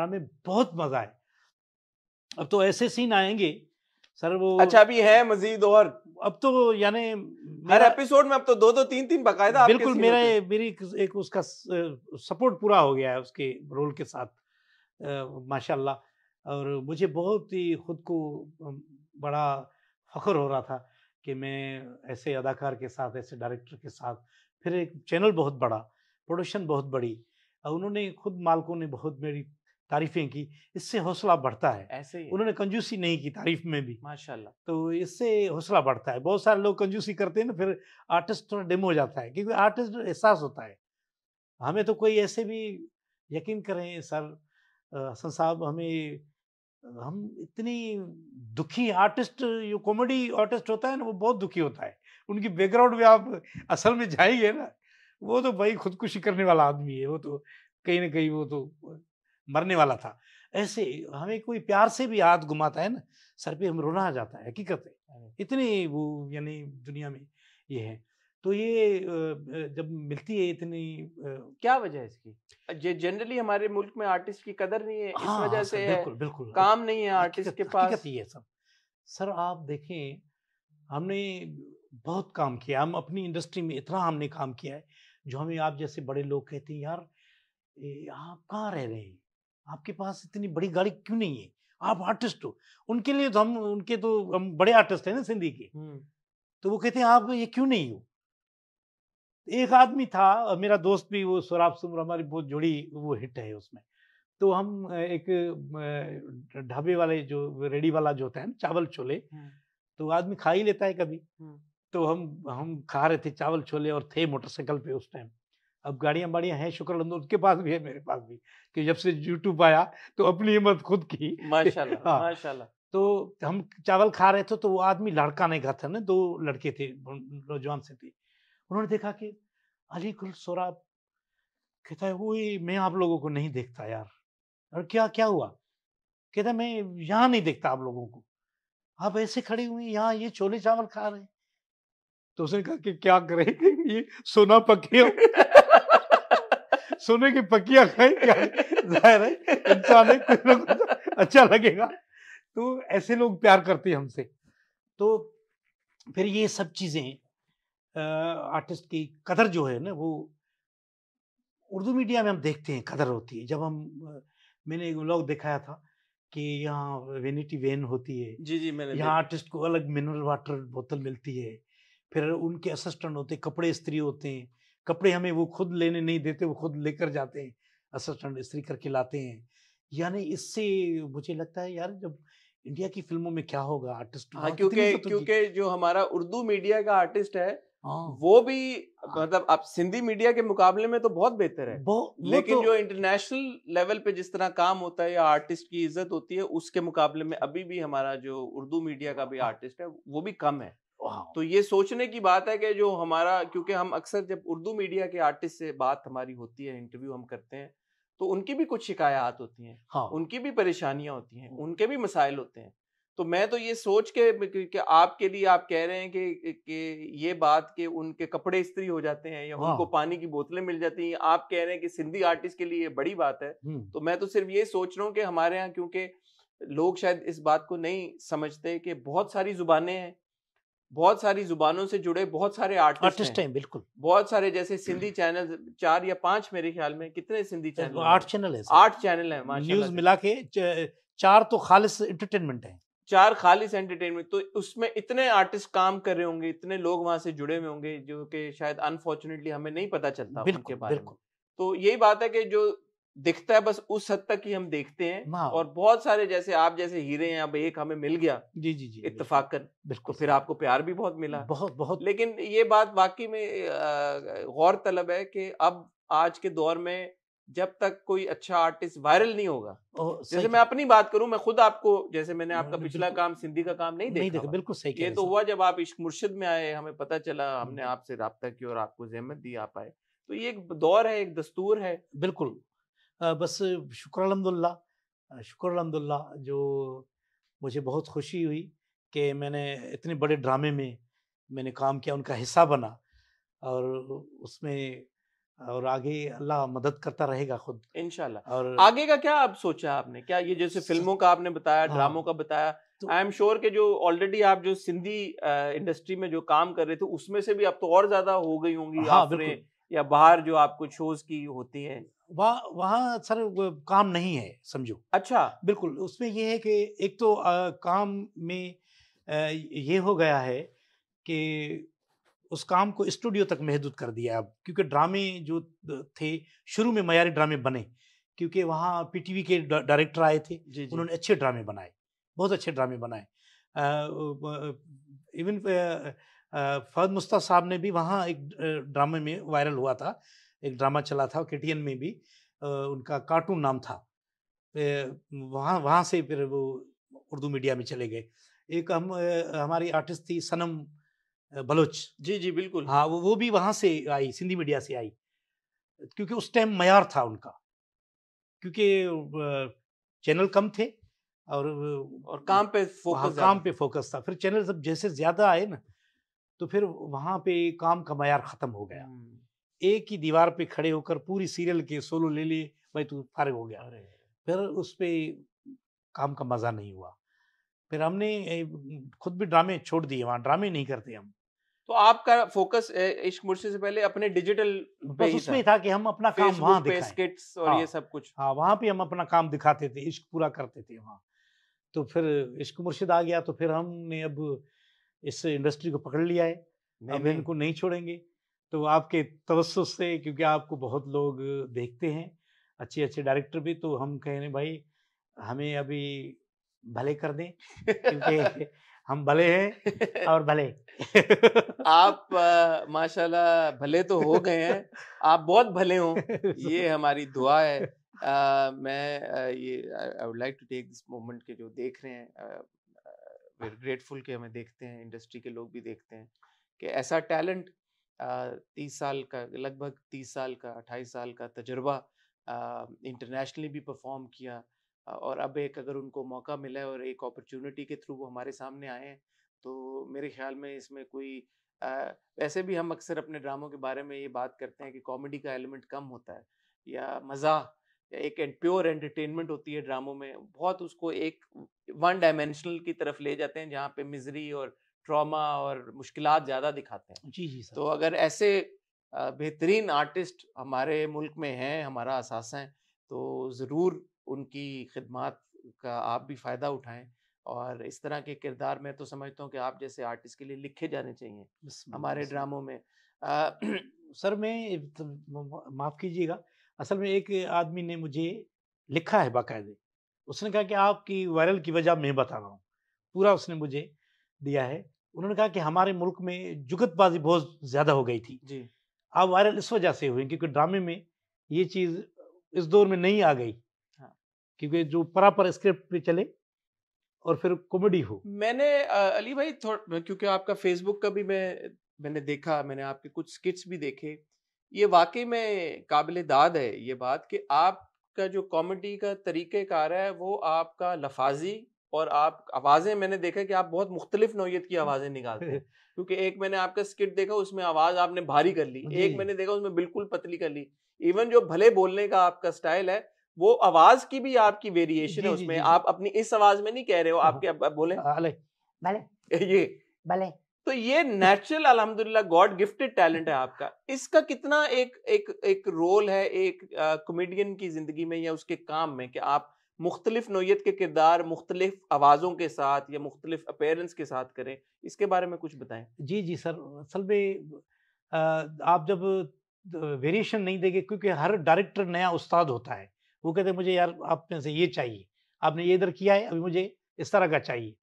में बहुत मजा आए अब तो ऐसे सीन आएंगे सर वो अच्छा भी है मजीद और अब तो यानी हर एपिसोड में अब तो दो दो तीन तीन बकायदा बिल्कुल मेरा मेरी एक उसका सपोर्ट पूरा हो गया है उसके रोल के साथ माशाल्लाह और मुझे बहुत ही खुद को बड़ा फख्र हो रहा था कि मैं ऐसे अदाकार के साथ ऐसे डायरेक्टर के साथ फिर एक चैनल बहुत बड़ा प्रोडक्शन बहुत बड़ी और उन्होंने खुद मालकों ने बहुत मेरी तारीफें की इससे हौसला बढ़ता है ऐसे ही उन्होंने कंजूसी नहीं की तारीफ में भी माशाल्लाह तो इससे हौसला बढ़ता है बहुत सारे लोग कंजूसी करते हैं ना फिर आर्टिस्ट थोड़ा डिम हो जाता है क्योंकि आर्टिस्ट एहसास होता है हमें तो कोई ऐसे भी यकीन करें सर हसन साहब हमें हम इतनी दुखी आर्टिस्ट जो कॉमेडी आर्टिस्ट होता है ना वो बहुत दुखी होता है उनकी बैकग्राउंड भी आप असल में जाएंगे ना वो तो भाई खुदकुशी करने वाला आदमी है वो तो कहीं ना कहीं वो तो मरने वाला था ऐसे हमें कोई प्यार से भी याद घुमाता है ना सर पे हम रोना आ जाता है हकीकत है इतनी वो यानी दुनिया में ये है तो ये जब मिलती है इतनी क्या वजह है इसकी जे जनरली हमारे मुल्क में आर्टिस्ट की कदर नहीं है हाँ, इस वजह हाँ, से बिल्कुल बिल्कुल काम नहीं है आर्टिस्ट के पास ये सब सर आप देखें हमने बहुत काम किया हम अपनी इंडस्ट्री में इतना हमने काम किया है जो हमें आप जैसे बड़े लोग कहते हैं यार आप कहाँ रह रहे हैं आपके पास इतनी बड़ी गाड़ी क्यों नहीं है आप आर्टिस्ट हो उनके लिए तो हम उनके तो हम बड़े आर्टिस्ट हैं ना सिंधी के हम्म। तो वो कहते हैं आप ये क्यों नहीं हो एक आदमी था मेरा दोस्त भी वो सौराब सुमर हमारी बहुत जुड़ी वो हिट है उसमें तो हम एक ढाबे वाले जो रेडी वाला जो होता है चावल छोले हम्म। तो आदमी खा ही लेता है कभी हम्म। तो हम हम खा रहे थे चावल छोले और थे मोटरसाइकिल पे उस टाइम अब गाड़ियाँ बाड़ियाँ हैं शुक्र अलहमद उनके पास भी है मेरे पास भी कि जब से यूट्यूब आया तो अपनी हिम्मत खुद की माशाल्लाह हाँ। माशाल्लाह तो हम चावल खा रहे थे तो वो आदमी लड़का नहीं खाता ना दो लड़के थे नौजवान से थे उन्होंने देखा कि अली गुल सोराब कहता है वो मैं आप लोगों को नहीं देखता यार और क्या क्या हुआ कहता मैं यहाँ नहीं देखता आप लोगों को आप ऐसे खड़े हुए यहाँ ये छोले चावल खा रहे तो उसने कहा कि क्या करें ये सोना पके सोने की पक्या खाई क्या जाहिर है इंसान है कुछ ना कुछ अच्छा लगेगा तो ऐसे लोग प्यार करते हैं हमसे तो फिर ये सब चीज़ें आर्टिस्ट की कदर जो है ना वो उर्दू मीडिया में हम देखते हैं कदर होती है जब हम मैंने एक ब्लॉग दिखाया था कि यहाँ वेनिटी वेन होती है जी जी मैंने यहाँ आर्टिस्ट को अलग मिनरल वाटर बोतल मिलती है फिर उनके असिस्टेंट होते कपड़े स्त्री होते हैं कपड़े हमें वो खुद लेने नहीं देते वो खुद लेकर जाते हैं असिस्टेंट स्त्री करके लाते हैं यानी इससे मुझे लगता है यार जब इंडिया की फिल्मों में क्या होगा आर्टिस्ट हाँ क्योंकि क्योंकि जो हमारा उर्दू मीडिया का आर्टिस्ट है हाँ। वो भी हाँ। मतलब आप सिंधी मीडिया के मुकाबले में तो बहुत बेहतर है वो, लेकिन तो, जो इंटरनेशनल लेवल पे जिस तरह काम होता है या आर्टिस्ट की इज्जत होती है उसके मुकाबले में अभी भी हमारा जो उर्दू मीडिया का भी हाँ। आर्टिस्ट है वो भी कम है हाँ। तो ये सोचने की बात है कि जो हमारा क्योंकि हम अक्सर जब उर्दू मीडिया के आर्टिस्ट से बात हमारी होती है इंटरव्यू हम करते हैं तो उनकी भी कुछ शिकायत होती हैं हाँ उनकी भी परेशानियां होती हैं हाँ। उनके भी मसाइल होते हैं तो मैं तो ये सोच के कि आपके लिए आप कह रहे हैं कि कि ये बात के उनके कपड़े इस्त्री हो जाते हैं या हाँ। उनको पानी की बोतलें मिल जाती हैं आप कह रहे हैं कि सिंधी आर्टिस्ट के लिए ये बड़ी बात है तो मैं तो सिर्फ ये सोच रहा हूँ कि हमारे यहाँ क्योंकि लोग शायद इस बात को नहीं समझते कि बहुत सारी जुबानें हैं बहुत सारी जुबानों से जुड़े बहुत सारे आर्टिस्ट, आर्टिस्ट हैं, हैं बिल्कुल बहुत सारे जैसे सिंधी चैनल चार या पांच मेरे ख्याल में कितने सिंधी चैनल आठ चैनल है आठ चैनल है न्यूज मिला के चार तो खालिश एंटरटेनमेंट है चार खालिश एंटरटेनमेंट तो उसमें इतने आर्टिस्ट काम कर रहे होंगे इतने लोग वहां से जुड़े हुए होंगे जो कि शायद अनफॉर्चुनेटली हमें नहीं पता चलता बिल्कुल, उनके बारे बिल्कुल। में तो यही बात है कि जो दिखता है बस उस हद तक ही हम देखते हैं और बहुत सारे जैसे आप जैसे हीरे हैं अब एक हमें मिल गया जी जी जी इतफाकन तो बिल्कुल फिर आपको प्यार भी बहुत मिला बहुत बहुत लेकिन ये बात वाकई में गौर तलब है कि अब आज के दौर में जब तक कोई अच्छा आर्टिस्ट वायरल नहीं होगा जैसे मैं अपनी बात करूं मैं खुद आपको जैसे मैंने आपका हम्म, पिछला काम सिंधी का काम नहीं देखा, बिल्कुल सही ये तो हुआ जब आप इश्क मुर्शिद में आए हमें पता चला हमने हम्म। आपसे रहा किया और आपको जहमत दी आप आए तो ये एक दौर है एक दस्तूर है बिल्कुल बस शुक्र अलहमदिल्ला शुक्र अलहमदिल्ला जो मुझे बहुत खुशी हुई कि मैंने इतने बड़े ड्रामे में मैंने काम किया उनका हिस्सा बना और उसमें और आगे अल्लाह मदद करता रहेगा खुद इनशाला और आगे का क्या आप सोचा आपने क्या ये जैसे फिल्मों का आपने बताया हाँ, ड्रामों का बताया तो आई एम श्योर के जो ऑलरेडी आप जो सिंधी इंडस्ट्री में जो काम कर रहे थे उसमें से भी अब तो और ज्यादा हो गई होंगी हाँ, या बाहर जो आपको शोज की होती है वहाँ वहाँ सर काम नहीं है समझो अच्छा बिल्कुल उसमें यह है कि एक तो आ, काम में आ, ये हो गया है कि उस काम को स्टूडियो तक महदूद कर दिया अब क्योंकि ड्रामे जो थे शुरू में मयारी ड्रामे बने क्योंकि वहाँ पीटीवी के डायरेक्टर आए थे जी, जी. उन्होंने अच्छे ड्रामे बनाए बहुत अच्छे ड्रामे बनाए इवन फहद मुस्ता साहब ने भी वहाँ एक ड्रामे में वायरल हुआ था एक ड्रामा चला था के में भी उनका कार्टून नाम था वहाँ वहाँ से फिर वो उर्दू मीडिया में चले गए एक हम हमारी आर्टिस्ट थी सनम बलोच जी जी बिल्कुल हाँ वो वो भी वहाँ से आई सिंधी मीडिया से आई क्योंकि उस टाइम मैार था उनका क्योंकि चैनल कम थे और और काम पे फोकस काम पे फोकस था फिर चैनल सब जैसे ज़्यादा आए ना तो फिर वहाँ पे काम का मैार ख़त्म हो गया हम्म। एक ही दीवार पे खड़े होकर पूरी सीरियल के सोलो ले लिए भाई तू फारिग हो गया फिर उस पर काम का मज़ा नहीं हुआ फिर हमने खुद भी ड्रामे छोड़ दिए वहाँ ड्रामे नहीं करते हम तो आपका फोकस इश्क मुर्शी से पहले अपने डिजिटल पे ही उसमें था।, था कि हम अपना काम वहाँ स्किट्स और हाँ, ये सब कुछ हाँ वहाँ पे हम अपना काम दिखाते थे इश्क पूरा करते थे वहाँ तो फिर इश्क मुर्शिद आ गया तो फिर हमने अब इस इंडस्ट्री को पकड़ लिया है अब इनको नहीं छोड़ेंगे तो आपके तवसु से क्योंकि आपको बहुत लोग देखते हैं अच्छे अच्छे डायरेक्टर भी तो हम कह रहे भाई हमें अभी भले कर दें क्योंकि हम भले हैं और भले आप माशाल्लाह भले तो हो गए हैं आप बहुत भले हों ये हमारी दुआ है आ, मैं ये I would like to take this moment के जो देख रहे हैं वी ग्रेटफुल के हमें देखते हैं इंडस्ट्री के लोग भी देखते हैं कि ऐसा टैलेंट तीस साल का लगभग तीस साल का अट्ठाईस साल का तजर्बा इंटरनेशनली भी परफॉर्म किया और अब एक अगर उनको मौका मिला है और एक अपॉर्चुनिटी के थ्रू वो हमारे सामने आए हैं तो मेरे ख्याल में इसमें कोई आ, वैसे भी हम अक्सर अपने ड्रामों के बारे में ये बात करते हैं कि कॉमेडी का एलिमेंट कम होता है या मज़ा या एक प्योर एंटरटेनमेंट होती है ड्रामों में बहुत उसको एक वन डायमेंशनल की तरफ ले जाते हैं जहाँ पे मिजरी और ट्रॉमा और मुश्किल ज़्यादा दिखाते हैं जी जी तो अगर ऐसे बेहतरीन आर्टिस्ट हमारे मुल्क में हैं हमारा असास हैं तो ज़रूर उनकी खिदमत का आप भी फ़ायदा उठाएं और इस तरह के किरदार में तो समझता हूँ कि आप जैसे आर्टिस्ट के लिए लिखे जाने चाहिए हमारे ड्रामों में आ, सर मैं तो, माफ़ कीजिएगा असल में एक आदमी ने मुझे लिखा है बाकायदे उसने कहा कि आपकी वायरल की वजह मैं बता रहा हूँ पूरा उसने मुझे दिया है उन्होंने कहा कि हमारे मुल्क में जुगतबाजी बहुत ज़्यादा हो गई थी जी अब वायरल इस वजह से हुई क्योंकि ड्रामे में ये चीज़ इस दौर में नहीं आ गई हाँ। क्योंकि जो परापर स्क्रिप्ट पे चले और फिर कॉमेडी हो मैंने अली भाई क्योंकि आपका फेसबुक का भी मैं मैंने देखा मैंने आपके कुछ स्किट्स भी देखे ये वाकई में काबिल दाद है ये बात कि आपका जो कॉमेडी का तरीक़ेकार है वो आपका लफाजी और आप आवाज़ें मैंने देखा कि आप बहुत मुख्तलिफ नोयत की आवाज़ें निकालते हैं क्योंकि एक मैंने आपका स्किट देखा उसमें आवाज़ आपने भारी कर ली एक मैंने देखा उसमें बिल्कुल पतली कर ली इवन जो भले बोलने का आपका स्टाइल है वो आवाज की भी आपकी वेरिएशन है उसमें आप अपनी इस आवाज में नहीं कह रहे हो हाँ, आपके बोले हाँ, ये भले तो ये नेचुरल अलहमदुल्ला गॉड गिफ्टेड टैलेंट है आपका इसका कितना एक एक एक रोल है एक कॉमेडियन की जिंदगी में या उसके काम में कि आप मुख्तलिफ नोयत के किरदार मुख्तलिफ आवाज़ों के साथ या मुख्तलिफ अपेयरेंस के साथ करें इसके बारे में कुछ बताएं जी जी सर असल में आप जब वेरिएशन नहीं देंगे क्योंकि हर डायरेक्टर नया उस्ताद होता है वो कहते हैं मुझे यार आपने से ये चाहिए आपने ये इधर किया है अभी मुझे इस तरह का चाहिए